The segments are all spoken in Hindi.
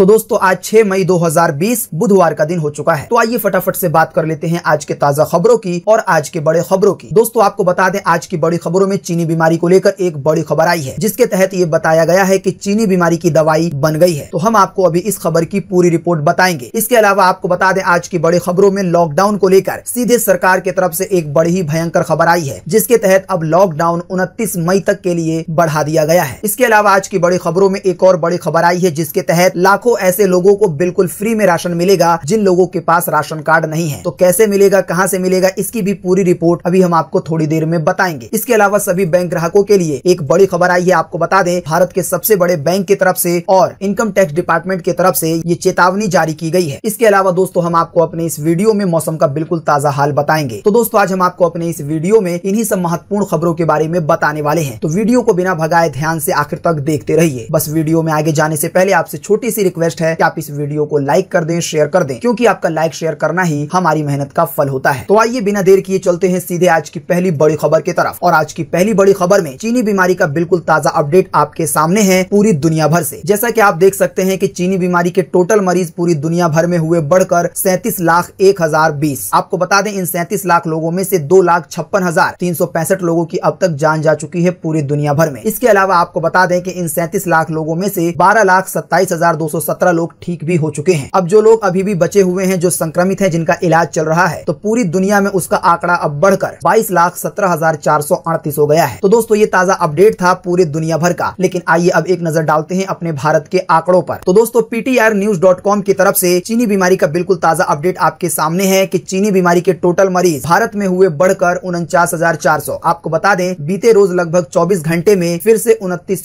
तो दोस्तों आज 6 मई 2020 बुधवार का दिन हो चुका है तो आइए फटाफट से बात कर लेते हैं आज के ताजा खबरों की और आज के बड़े खबरों की दोस्तों आपको बता दें आज की बड़ी खबरों में चीनी बीमारी को लेकर एक बड़ी खबर आई है जिसके तहत ये बताया गया है की चीनी बीमारी की दवाई बन गई है तो हम आपको अभी इस खबर की पूरी रिपोर्ट बताएंगे इसके अलावा आपको बता दें आज की बड़ी खबरों में लॉकडाउन को लेकर सीधे सरकार की तरफ ऐसी एक बड़ी ही भयंकर खबर आई है जिसके तहत अब लॉकडाउन उनतीस मई तक के लिए बढ़ा दिया गया है इसके अलावा आज की बड़ी खबरों में एक और बड़ी खबर आई है जिसके तहत लाखों लाखों ऐसे लोगों को बिल्कुल फ्री में राशन मिलेगा जिन लोगों के पास राशन कार्ड नहीं है तो कैसे मिलेगा कहाँ से मिलेगा इसकी भी पूरी रिपोर्ट अभी हम आपको थोड़ी देर में बताएंगे इसके अलावा सभी बैंक ग्राहकों के लिए एक बड़ी खबर आई है आपको बता दें भारत के सबसे बड़े बैंक की तरफ से और इनकम टैक्स डिपार्टमेंट की तरफ से ये चेतावनी जारी की गई है इसके अलावा दोस्तों हम आपको अपने इस वीडियो में मौसम का बिल्कुल ताजा हाल बताएंगे तो दोस्तों आज हम आपको अपने इस वीडियो में इन्हीं सब महत्वपूर्ण खबरों के बारे में बताने वाले हैं तो वीडियो को बिना भगाए ध्यान से आखिर तक देखते रहिए बस वीडियो में आगे जाने से पहले आपसे छोटी सी रिक्वेस्ट रिक्वेस्ट है कि आप इस वीडियो को लाइक कर दें शेयर कर दें क्योंकि आपका लाइक शेयर करना ही हमारी मेहनत का फल होता है तो आइए बिना देर किए चलते हैं सीधे आज की पहली बड़ी खबर की तरफ और आज की पहली बड़ी खबर में चीनी बीमारी का बिल्कुल ताजा अपडेट आपके सामने है पूरी दुनिया भर ऐसी जैसा की आप देख सकते हैं की चीनी बीमारी के टोटल मरीज पूरी दुनिया भर में हुए बढ़कर सैंतीस लाख एक हजार बीस आपको बता दें इन सैंतीस लाख लोगों में ऐसी दो लाख छप्पन हजार तीन सौ पैंसठ लोगों की अब तक जान जा चुकी है पूरी दुनिया भर में इसके अलावा आपको बता दें कि इन सैंतीस लाख लोगों में से बारह लाख सत्ताईस हजार दो सौ 117 लोग ठीक भी हो चुके हैं अब जो लोग अभी भी बचे हुए हैं जो संक्रमित हैं जिनका इलाज चल रहा है तो पूरी दुनिया में उसका आंकड़ा अब बढ़कर बाईस लाख सत्रह हजार चार सौ अड़तीस हो गया है तो दोस्तों ये ताजा अपडेट था पूरी दुनिया भर का लेकिन आइए अब एक नजर डालते हैं अपने भारत के आंकड़ों आरोप तो दोस्तों पीटीआर न्यूज डॉट कॉम की तरफ ऐसी चीनी बीमारी का बिल्कुल ताजा अपडेट आपके सामने है की चीनी बीमारी के टोटल मरीज भारत में हुए बढ़कर उनचास हजार चार सौ आपको बता दें बीते रोज लगभग चौबीस घंटे में फिर ऐसी उनतीस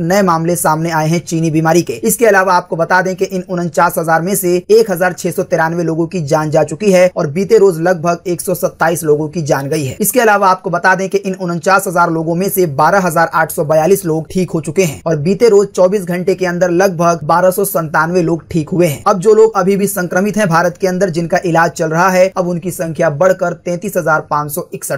नए मामले सामने आए हैं चीनी बीमारी के इसके अलावा आप आपको बता दें कि इन उनचास हजार में से एक हजार छह सौ तिरानवे लोगों की जान जा चुकी है और बीते रोज लगभग एक सौ सत्ताईस लोगों की जान गई है इसके अलावा आपको बता दें कि इन उनचास हजार लोगों में से बयालीस लोग ठीक हो चुके हैं और बीते रोज चौबीस घंटे के अंदर लगभग बारह लोग ठीक हुए हैं अब जो लोग अभी भी संक्रमित है भारत के अंदर जिनका इलाज चल रहा है अब उनकी संख्या बढ़कर तैतीस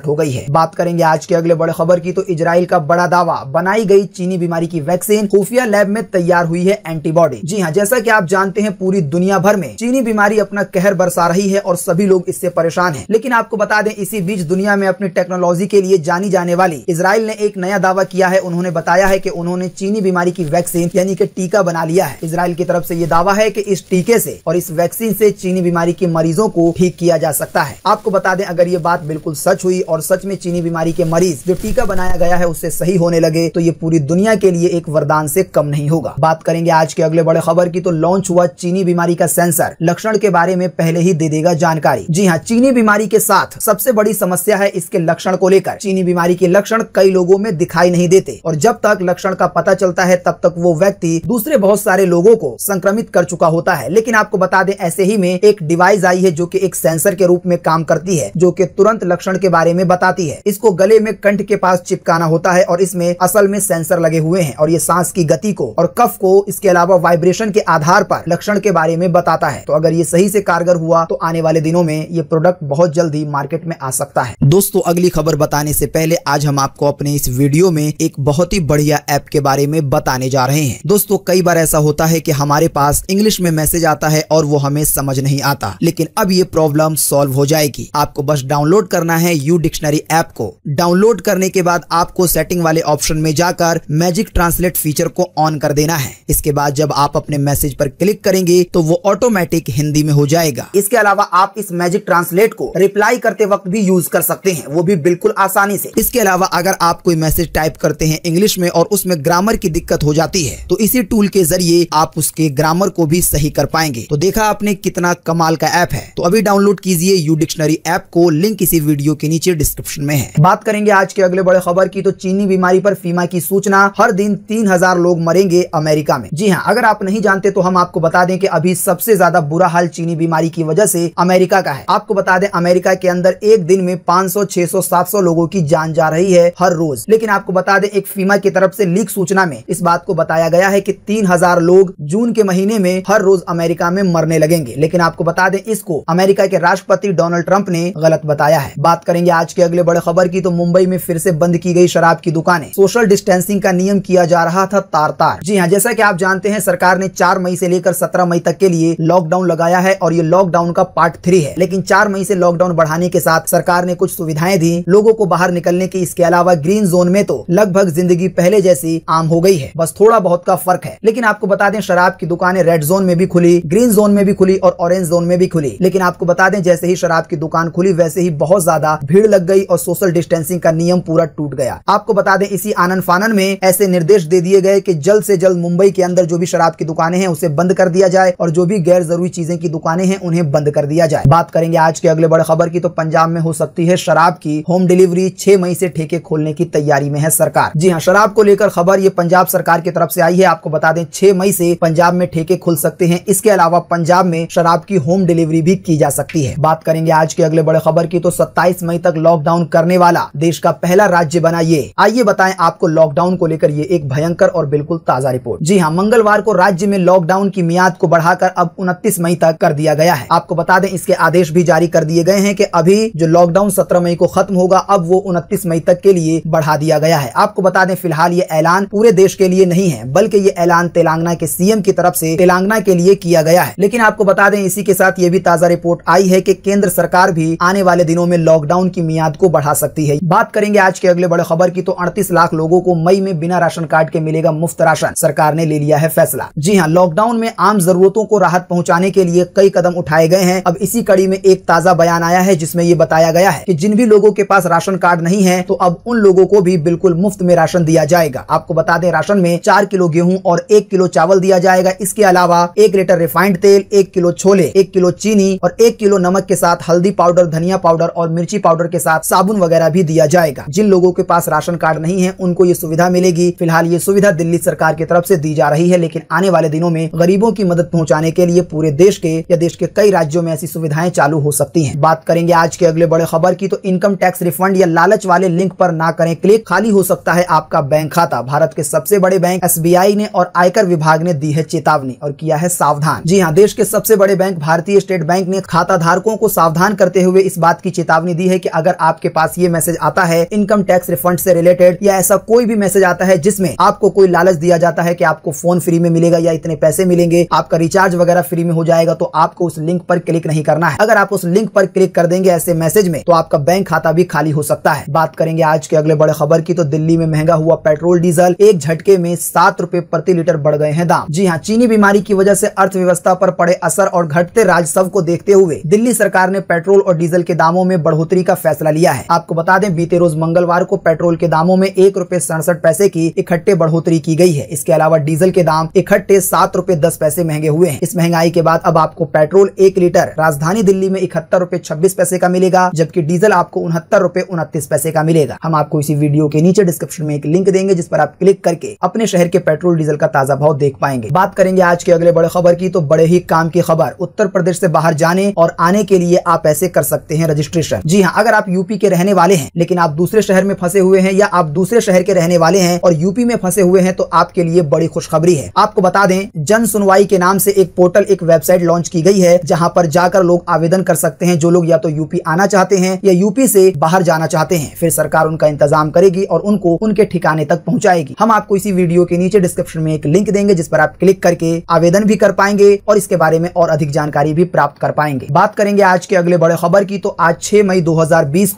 हो गई है बात करेंगे आज के अगले बड़े खबर की तो इजराइल का बड़ा दावा बनाई गई चीनी बीमारी की वैक्सीन खुफिया लैब में तैयार हुई है एंटीबॉडी जी जी हाँ जैसा कि आप जानते हैं पूरी दुनिया भर में चीनी बीमारी अपना कहर बरसा रही है और सभी लोग इससे परेशान हैं लेकिन आपको बता दें इसी बीच दुनिया में अपनी टेक्नोलॉजी के लिए जानी जाने वाली इसराइल ने एक नया दावा किया है उन्होंने बताया है की उन्होंने चीनी बीमारी की वैक्सीन यानी की टीका बना लिया है इसराइल की तरफ ऐसी ये दावा है की इस टीके ऐसी और इस वैक्सीन ऐसी चीनी बीमारी के मरीजों को ठीक किया जा सकता है आपको बता दें अगर ये बात बिल्कुल सच हुई और सच में चीनी बीमारी के मरीज जो टीका बनाया गया है उससे सही होने लगे तो ये पूरी दुनिया के लिए एक वरदान से कम नहीं होगा बात करेंगे आज के अगले बड़े खबर की तो लॉन्च हुआ चीनी बीमारी का सेंसर लक्षण के बारे में पहले ही दे देगा जानकारी जी हाँ चीनी बीमारी के साथ सबसे बड़ी समस्या है इसके लक्षण को लेकर चीनी बीमारी के लक्षण कई लोगों में दिखाई नहीं देते और जब तक लक्षण का पता चलता है तब तक वो व्यक्ति दूसरे बहुत सारे लोगों को संक्रमित कर चुका होता है लेकिन आपको बता दें ऐसे ही में एक डिवाइस आई है जो की एक सेंसर के रूप में काम करती है जो की तुरंत लक्षण के बारे में बताती है इसको गले में कंठ के पास चिपकाना होता है और इसमें असल में सेंसर लगे हुए हैं और ये सांस की गति को और कफ को इसके अलावा वाइब्रेशन पोर्शन के आधार पर लक्षण के बारे में बताता है तो अगर ये सही से कारगर हुआ तो आने वाले दिनों में ये प्रोडक्ट बहुत जल्दी मार्केट में आ सकता है दोस्तों अगली खबर बताने से पहले आज हम आपको अपने इस वीडियो में एक बहुत ही बढ़िया ऐप के बारे में बताने जा रहे हैं दोस्तों कई बार ऐसा होता है की हमारे पास इंग्लिश में मैसेज आता है और वो हमें समझ नहीं आता लेकिन अब ये प्रॉब्लम सोल्व हो जाएगी आपको बस डाउनलोड करना है यू डिक्शनरी ऐप को डाउनलोड करने के बाद आपको सेटिंग वाले ऑप्शन में जाकर मैजिक ट्रांसलेट फीचर को ऑन कर देना है इसके बाद जब आप अपने अपने मैसेज पर क्लिक करेंगे तो वो ऑटोमेटिक हिंदी में हो जाएगा इसके अलावा आप इस मैजिक ट्रांसलेट को रिप्लाई करते वक्त भी यूज कर सकते हैं वो भी बिल्कुल आसानी ऐसी इसके अलावा अगर आप कोई मैसेज टाइप करते हैं इंग्लिश में और उसमें ग्रामर की दिक्कत हो जाती है तो इसी टूल के जरिए आप उसके ग्रामर को भी सही कर पाएंगे तो देखा आपने कितना कमाल का ऐप है तो अभी डाउनलोड कीजिए यू डिक्शनरी ऐप को लिंक इसी वीडियो के नीचे डिस्क्रिप्शन में है बात करेंगे आज के अगले बड़े खबर की तो चीनी बीमारी पर फीमा की सूचना हर दिन तीन हजार लोग मरेंगे अमेरिका में जी हाँ अगर आप नहीं नहीं जानते तो हम आपको बता दें कि अभी सबसे ज्यादा बुरा हाल चीनी बीमारी की वजह से अमेरिका का है आपको बता दें अमेरिका के अंदर एक दिन में 500, 600, 700 लोगों की जान जा रही है हर रोज लेकिन आपको बता दें एक फीमा की तरफ से लीक सूचना में इस बात को बताया गया है की तीन लोग जून के महीने में हर रोज अमेरिका में मरने लगेंगे लेकिन आपको बता दें इसको अमेरिका के राष्ट्रपति डोनाल्ड ट्रंप ने गलत बताया है बात करेंगे आज के अगले बड़े खबर की तो मुंबई में फिर से बंद की गई शराब की दुकानें सोशल डिस्टेंसिंग का नियम किया जा रहा था तार तार जी हाँ जैसा की आप जानते हैं सरकार ने चार मई से लेकर सत्रह मई तक के लिए लॉकडाउन लगाया है और ये लॉकडाउन का पार्ट थ्री है लेकिन चार मई से लॉकडाउन बढ़ाने के साथ सरकार ने कुछ सुविधाएं दी लोगों को बाहर निकलने की इसके अलावा ग्रीन जोन में तो लगभग जिंदगी पहले जैसी आम हो गई है बस थोड़ा बहुत का फर्क है लेकिन आपको बता दें शराब की दुकानें रेड जोन में भी खुली ग्रीन जोन में भी खुली और ऑरेंज जोन में भी खुली लेकिन आपको बता दें जैसे ही शराब की दुकान खुली वैसे ही बहुत ज्यादा भीड़ लग गई और सोशल डिस्टेंसिंग का नियम पूरा टूट गया आपको बता दें इसी आनंद फानन में ऐसे निर्देश दे दिए गए की जल्द ऐसी जल्द मुंबई के अंदर जो भी शराब की दुकानें हैं उसे बंद कर दिया जाए और जो भी गैर जरूरी चीजें की दुकानें हैं उन्हें बंद कर दिया जाए बात करेंगे आज के अगले बड़े खबर की तो पंजाब में हो सकती है शराब की होम डिलीवरी छह मई से ठेके खोलने की तैयारी में है सरकार जी हाँ शराब को लेकर खबर ये पंजाब सरकार की तरफ से आई है आपको बता दें छह मई से पंजाब में ठेके खुल सकते हैं इसके अलावा पंजाब में शराब की होम डिलीवरी भी की जा सकती है बात करेंगे आज के अगले बड़े खबर की तो सत्ताईस मई तक लॉकडाउन करने वाला देश का पहला राज्य बना ये आइए बताएं आपको लॉकडाउन को लेकर ये एक भयंकर और बिल्कुल ताजा रिपोर्ट जी हाँ मंगलवार को राज्य राज्य में लॉकडाउन की मियाद को बढ़ाकर अब उनतीस मई तक कर दिया गया है आपको बता दें इसके आदेश भी जारी कर दिए गए हैं कि अभी जो लॉकडाउन सत्रह मई को खत्म होगा अब वो उनतीस मई तक के लिए बढ़ा दिया गया है आपको बता दें फिलहाल ये ऐलान पूरे देश के लिए नहीं है बल्कि ये ऐलान तेलंगाना के सीएम की तरफ ऐसी तेलंगाना के लिए किया गया है लेकिन आपको बता दें इसी के साथ ये भी ताजा रिपोर्ट आई है की केंद्र सरकार भी आने वाले दिनों में लॉकडाउन की मियाद को बढ़ा सकती है बात करेंगे आज के अगले बड़े खबर की तो अड़तीस लाख लोगों को मई में बिना राशन कार्ड के मिलेगा मुफ्त राशन सरकार ने ले लिया है फैसला जी जी हाँ लॉकडाउन में आम जरूरतों को राहत पहुंचाने के लिए कई कदम उठाए गए हैं अब इसी कड़ी में एक ताजा बयान आया है जिसमें ये बताया गया है कि जिन भी लोगों के पास राशन कार्ड नहीं है तो अब उन लोगों को भी बिल्कुल मुफ्त में राशन दिया जाएगा आपको बता दें राशन में चार किलो गेहूं और एक किलो चावल दिया जाएगा इसके अलावा एक लीटर रिफाइंड तेल एक किलो छोले एक किलो चीनी और एक किलो नमक के साथ हल्दी पाउडर धनिया पाउडर और मिर्ची पाउडर के साथ साबुन वगैरह भी दिया जाएगा जिन लोगों के पास राशन कार्ड नहीं है उनको ये सुविधा मिलेगी फिलहाल ये सुविधा दिल्ली सरकार की तरफ ऐसी दी जा रही है लेकिन आने वाले वाले दिनों में गरीबों की मदद पहुँचाने के लिए पूरे देश के या देश के कई राज्यों में ऐसी सुविधाएं चालू हो सकती है बात करेंगे आज के अगले बड़े खबर की तो इनकम टैक्स रिफंड या लालच वाले लिंक पर ना करें क्लिक खाली हो सकता है आपका बैंक खाता भारत के सबसे बड़े बैंक एस ने और आयकर विभाग ने दी है चेतावनी और किया है सावधान जी हाँ देश के सबसे बड़े बैंक भारतीय स्टेट बैंक ने खाता धारकों को सावधान करते हुए इस बात की चेतावनी दी है कि अगर आपके पास ये मैसेज आता है इनकम टैक्स रिफंड से रिलेटेड या ऐसा कोई भी मैसेज आता है जिसमें आपको कोई लालच दिया जाता है कि आपको फोन फ्री में मिलेगा या या इतने पैसे मिलेंगे आपका रिचार्ज वगैरह फ्री में हो जाएगा तो आपको उस लिंक पर क्लिक नहीं करना है अगर आप उस लिंक पर क्लिक कर देंगे ऐसे मैसेज में तो आपका बैंक खाता भी खाली हो सकता है बात करेंगे आज के अगले बड़े खबर की तो दिल्ली में महंगा हुआ पेट्रोल डीजल एक झटके में सात रूपए प्रति लीटर बढ़ गए हैं दाम जी हाँ चीनी बीमारी की वजह से अर्थव्यवस्था पर पड़े असर और घटते राजस्व को देखते हुए दिल्ली सरकार ने पेट्रोल और डीजल के दामों में बढ़ोतरी का फैसला लिया है आपको बता दें बीते रोज मंगलवार को पेट्रोल के दामों में एक रूपए सड़सठ पैसे की इकट्ठे बढ़ोतरी की गई है इसके अलावा डीजल के दाम इकट्ठे सात रूपए दस पैसे महंगे हुए हैं इस महंगाई के बाद अब आपको पेट्रोल एक लीटर राजधानी दिल्ली में इकहत्तर रूपए छब्बीस पैसे का मिलेगा जबकि डीजल आपको उनहत्तर रूपए उनतीस पैसे का मिलेगा हम आपको इसी वीडियो के नीचे डिस्क्रिप्शन में एक लिंक देंगे जिस पर आप क्लिक करके अपने शहर के पेट्रोल डीजल का ताजा भाव देख पाएंगे बात करेंगे आज के अगले बड़े खबर की तो बड़े ही काम की खबर उत्तर प्रदेश ऐसी बाहर जाने और आने के लिए आप ऐसे कर सकते हैं रजिस्ट्रेशन जी हाँ अगर आप यूपी के रहने वाले हैं लेकिन आप दूसरे शहर में फंसे हुए हैं या आप दूसरे शहर के रहने वाले हैं और यूपी में फंसे हुए हैं तो आपके लिए बड़ी खुशखबरी है आपको बता दें जन सुनवाई के नाम से एक पोर्टल एक वेबसाइट लॉन्च की गई है जहां पर जाकर लोग आवेदन कर सकते हैं जो लोग या तो यूपी आना चाहते हैं या यूपी से बाहर जाना चाहते हैं फिर सरकार उनका इंतजाम करेगी और उनको उनके ठिकाने तक पहुँचाएगी हम आपको इसी वीडियो के नीचे डिस्क्रिप्शन में एक लिंक देंगे जिस पर आप क्लिक करके आवेदन भी कर पाएंगे और इसके बारे में और अधिक जानकारी भी प्राप्त कर पाएंगे बात करेंगे आज के अगले बड़े खबर की तो आज छह मई दो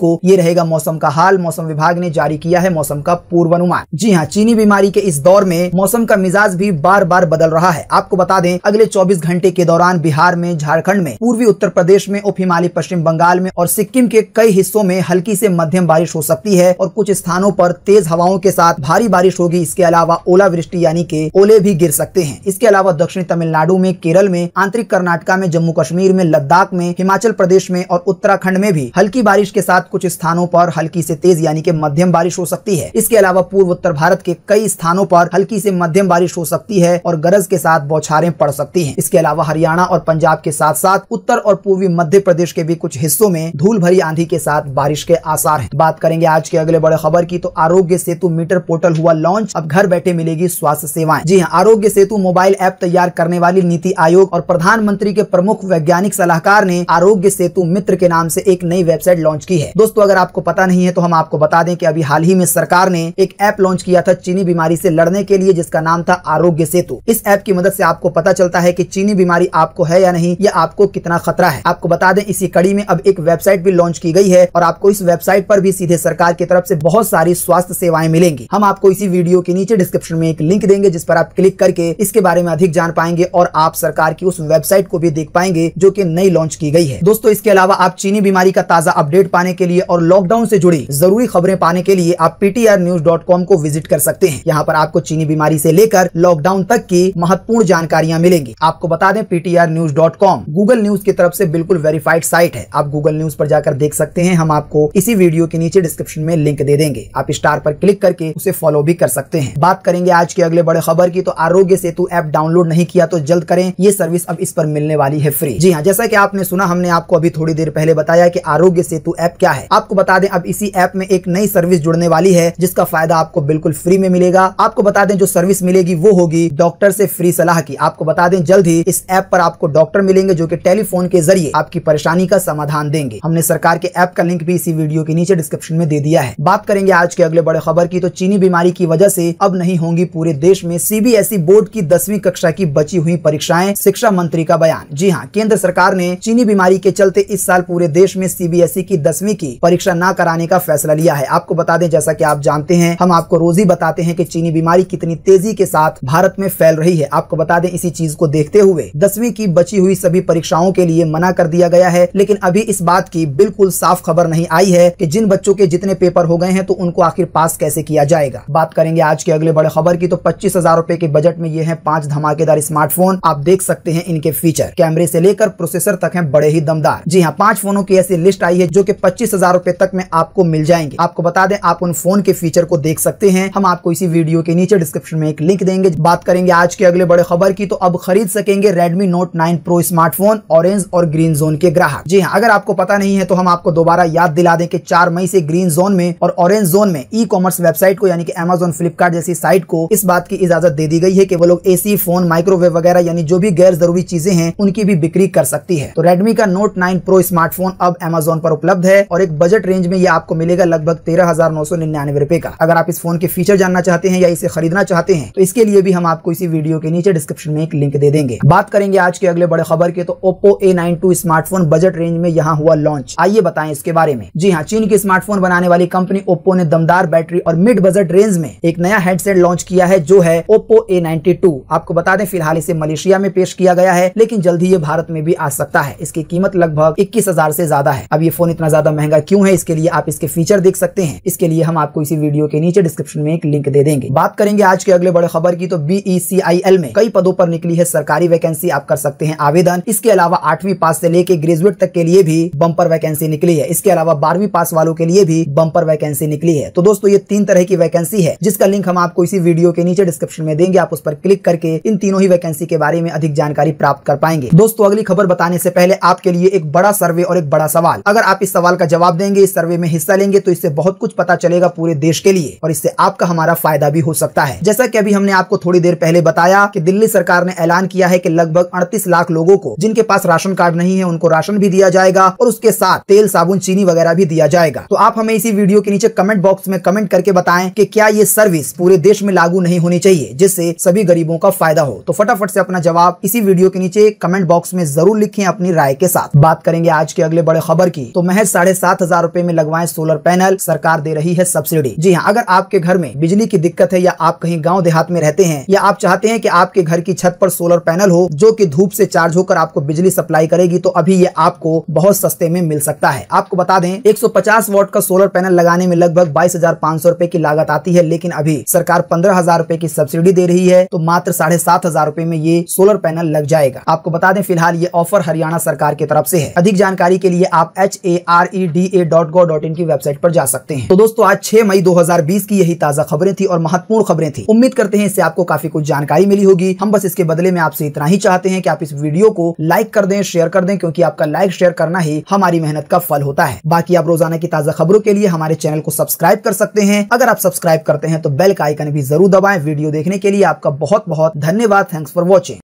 को ये रहेगा मौसम का हाल मौसम विभाग ने जारी किया है मौसम का पूर्वानुमान जी हाँ चीनी बीमारी के इस दौर में मौसम का मिजाज भी बार बार बदल बदल रहा है आपको बता दें अगले 24 घंटे के दौरान बिहार में झारखंड में पूर्वी उत्तर प्रदेश में उप हिमालय पश्चिम बंगाल में और सिक्किम के कई हिस्सों में हल्की से मध्यम बारिश हो सकती है और कुछ स्थानों पर तेज हवाओं के साथ भारी बारिश होगी इसके अलावा ओलावृष्टि यानी के ओले भी गिर सकते हैं इसके अलावा दक्षिण तमिलनाडु में केरल में आंतरिक कर्नाटका में जम्मू कश्मीर में लद्दाख में हिमाचल प्रदेश में और उत्तराखंड में भी हल्की बारिश के साथ कुछ स्थानों पर हल्की से तेज यानी के मध्यम बारिश हो सकती है इसके अलावा पूर्व उत्तर भारत के कई स्थानों पर हल्की से मध्यम बारिश हो सकती है और गरज के साथ बौछारें पड़ सकती है इसके अलावा हरियाणा और पंजाब के साथ साथ उत्तर और पूर्वी मध्य प्रदेश के भी कुछ हिस्सों में धूल भरी आंधी के साथ बारिश के आसार है बात करेंगे आज के अगले बड़े खबर की तो आरोग्य सेतु मीटर पोर्टल हुआ लॉन्च अब घर बैठे मिलेगी स्वास्थ्य सेवाएं जी हाँ आरोग्य सेतु मोबाइल ऐप तैयार करने वाली नीति आयोग और प्रधानमंत्री के प्रमुख वैज्ञानिक सलाहकार ने आरोग्य सेतु मित्र के नाम से एक नई वेबसाइट लॉन्च की है दोस्तों अगर आपको पता नहीं है तो हम आपको बता दें कि अभी हाल ही में सरकार ने एक ऐप लॉन्च किया था चीनी बीमारी से लड़ने के लिए जिसका नाम था आरोग्य सेतु इस ऐप की मदद से आपको पता चलता है कि चीनी बीमारी आपको है या नहीं या आपको कितना खतरा है आपको बता दें इसी कड़ी में अब एक वेबसाइट भी लॉन्च की गई है और आपको इस वेबसाइट पर भी सीधे सरकार की तरफ से बहुत सारी स्वास्थ्य सेवाएं मिलेंगी हम आपको इसी वीडियो के नीचे डिस्क्रिप्शन में एक लिंक देंगे जिस पर आप क्लिक करके इसके बारे में अधिक जान पाएंगे और आप सरकार की उस वेबसाइट को भी देख पाएंगे जो की नई लॉन्च की गई है दोस्तों इसके अलावा आप चीनी बीमारी का ताजा अपडेट पाने के लिए और लॉकडाउन से जुड़ी जरूरी खबरें पाने के लिए आप पीटीआर को विजिट कर सकते हैं यहाँ पर आपको चीनी बीमारी से लेकर लॉकडाउन तक की भी महत्वपूर्ण जानकारियां मिलेंगी आपको बता दें PTR news dot com Google news की तरफ से बिल्कुल वेरीफाइड साइट है आप गूगल न्यूज पर जाकर देख सकते हैं हम आपको इसी वीडियो के नीचे डिस्क्रिप्शन में लिंक दे देंगे आप स्टार पर क्लिक करके उसे फॉलो भी कर सकते हैं बात करेंगे आज के अगले बड़े खबर की तो आरोग्य सेतु ऐप डाउनलोड नहीं किया तो जल्द करें ये सर्विस अब इस पर मिलने वाली है फ्री जी हाँ जैसा की आपने सुना हमने आपको अभी थोड़ी देर पहले बताया की आरोग्य सेतु ऐप क्या है आपको बता दें अब इसी ऐप में एक नई सर्विस जुड़ने वाली है जिसका फायदा आपको बिल्कुल फ्री में मिलेगा आपको बता दें जो सर्विस मिलेगी वो होगी डॉक्टर से फ्री सलाह की आपको बता दें जल्द ही इस ऐप पर आपको डॉक्टर मिलेंगे जो की टेलीफोन के जरिए आपकी परेशानी का समाधान देंगे हमने सरकार के ऐप का लिंक भी इसी वीडियो के नीचे डिस्क्रिप्शन में दे दिया है बात करेंगे आज के अगले बड़े खबर की तो चीनी बीमारी की वजह ऐसी अब नहीं होंगी पूरे देश में सीबीएसई e बोर्ड की दसवीं कक्षा की बची हुई परीक्षाएं शिक्षा मंत्री का बयान जी हाँ केंद्र सरकार ने चीनी बीमारी के चलते इस साल पूरे देश में सीबीएसई e की दसवीं की परीक्षा न कराने का फैसला लिया है आपको बता दें जैसा की आप जानते हैं हम आपको रोज ही बताते हैं की चीनी बीमारी कितनी तेजी के साथ भारत में फैल रही है आपको बता दें इसी चीज को देखते हुए दसवीं की बची हुई सभी परीक्षाओं के लिए मना कर दिया गया है लेकिन अभी इस बात की बिल्कुल साफ खबर नहीं आई है की जिन बच्चों के जितने पेपर हो गए हैं तो उनको आखिर पास कैसे किया जाएगा बात करेंगे आज के अगले बड़े खबर की तो पच्चीस हजार रूपए के बजट में ये है पांच धमाकेदार स्मार्टफोन आप देख सकते हैं इनके फीचर कैमरे से लेकर प्रोसेसर तक है बड़े ही दमदार जी हाँ पांच फोनों की ऐसी लिस्ट आई है जो की पच्चीस हजार रूपए तक में आपको मिल जाएंगे आपको बता दें आप उन फोन के फीचर को देख सकते हैं हम आपको इसी वीडियो के नीचे डिस्क्रिप्शन में एक लिंक देंगे बात करेंगे आज आज के अगले बड़े खबर की तो अब खरीद सकेंगे Redmi Note 9 Pro smartphone orange और ग्रीन जोन के ग्राहक जी हाँ अगर आपको पता नहीं है तो हम आपको दोबारा याद दिला दें कि 4 मई से ग्रीन जोन में और ऑरेंज जोन में ई कॉमर्स वेबसाइट को यानी कि Amazon फ्लिपकार्ट जैसी साइट को इस बात की इजाजत दे दी गई है की वो लोग ए फोन माइक्रोवेव वगैरह यानी जो भी गैर जरूरी चीजें हैं उनकी भी बिक्री कर सकती है तो रेडमी का नोट नाइन प्रो स्मार्टफोन अब एमेजोन पर उपलब्ध है और एक बजट रेंज में ये आपको मिलेगा लगभग तेरह हजार नौ सौ निन्यानवे का अगर आप इस फोन के फीचर जानना चाहते हैं या इसे खरीदना चाहते हैं तो इसके लिए भी हम आपको इसी वीडियो वीडियो के नीचे डिस्क्रिप्शन में एक लिंक दे देंगे बात करेंगे आज के अगले बड़े खबर के तो Oppo A smartphone budget range में यहाँ हुआ लॉन्च आइए बताए इसके बारे में जी हाँ चीन की स्मार्टफोन बनाने वाली कंपनी ओप्पो ने दमदार बैटरी और मिड बजट रेंज में एक नया हेडसेट लॉन्च किया है जो है ओप्पो ए आपको बता दें फिलहाल इसे मलेशिया में पेश किया गया है लेकिन जल्द ही ये भारत में भी आ सकता है इसकी कीमत लगभग इक्कीस हजार से ज्यादा है अब ये फोन इतना ज्यादा महंगा क्यों है इसके लिए आप इसके फीचर देख सकते हैं इसके लिए हम आपको इसी वीडियो के नीचे डिस्क्रिप्शन में एक लिंक दे देंगे बात करेंगे आज के अगले बड़े खबर की तो बीईसीआई आईआईएल में कई पदों पर निकली है सरकारी वैकेंसी आप कर सकते हैं आवेदन इसके अलावा आठवीं पास से लेके ग्रेजुएट तक के लिए भी बम्पर वैकेंसी निकली है इसके अलावा बारहवीं पास वालों के लिए भी बम्पर वैकेंसी निकली है तो दोस्तों ये तीन तरह की वैकेंसी है जिसका लिंक हम आपको इसी वीडियो के नीचे डिस्क्रिप्शन में देंगे आप उस पर क्लिक करके इन तीनों ही वैकेंसी के बारे में अधिक जानकारी प्राप्त कर पाएंगे दोस्तों अगली खबर बताने ऐसी पहले आपके लिए एक बड़ा सर्वे और एक बड़ा सवाल अगर आप इस सवाल का जवाब देंगे इस सर्वे में हिस्सा लेंगे तो इससे बहुत कुछ पता चलेगा पूरे देश के लिए और इससे आपका हमारा फायदा भी हो सकता है जैसा की अभी हमने आपको थोड़ी देर पहले बताया बताया कि दिल्ली सरकार ने ऐलान किया है कि लगभग अड़तीस लाख लोगों को जिनके पास राशन कार्ड नहीं है उनको राशन भी दिया जाएगा और उसके साथ तेल साबुन चीनी वगैरह भी दिया जाएगा तो आप हमें इसी वीडियो के नीचे कमेंट बॉक्स में कमेंट करके बताएं कि क्या ये सर्विस पूरे देश में लागू नहीं होनी चाहिए जिससे सभी गरीबों का फायदा हो तो फटाफट से अपना जवाब इसी वीडियो के नीचे कमेंट बॉक्स में जरूर लिखे अपनी राय के साथ बात करेंगे आज के अगले बड़े खबर की तो महज साढ़े सात हजार रूपए में लगवाए सोलर पैनल सरकार दे रही है सब्सिडी जी हाँ अगर आपके घर में बिजली की दिक्कत है या आप कहीं गाँव देहात में रहते हैं या आप चाहते चाहते हैं कि आपके घर की छत पर सोलर पैनल हो जो कि धूप से चार्ज होकर आपको बिजली सप्लाई करेगी तो अभी ये आपको बहुत सस्ते में मिल सकता है आपको बता दें 150 वॉट का सोलर पैनल लगाने में लगभग बाईस हजार की लागत आती है लेकिन अभी सरकार पंद्रह हजार की सब्सिडी दे रही है तो मात्र साढ़े सात हजार में ये सोलर पैनल लग जाएगा आपको बता दें फिलहाल ये ऑफर हरियाणा सरकार की तरफ ऐसी है अधिक जानकारी के लिए आप H A R E D A dot go dot in की वेबसाइट आरोप जा सकते हैं तो दोस्तों आज छह मई दो की यही ताज़ा खबरें थी और महत्वपूर्ण खबरें थी उम्मीद करते हैं इससे आपको काफी कुछ जानकारी जानकारी मिली होगी हम बस इसके बदले में आपसे इतना ही चाहते हैं कि आप इस वीडियो को लाइक कर दें शेयर कर दें क्योंकि आपका लाइक शेयर करना ही हमारी मेहनत का फल होता है बाकी आप रोजाना की ताजा खबरों के लिए हमारे चैनल को सब्सक्राइब कर सकते हैं अगर आप सब्सक्राइब करते हैं तो बेल का आइकन भी जरूर दबाएं वीडियो देखने के लिए आपका बहुत बहुत धन्यवाद थैंक्स फॉर वॉचिंग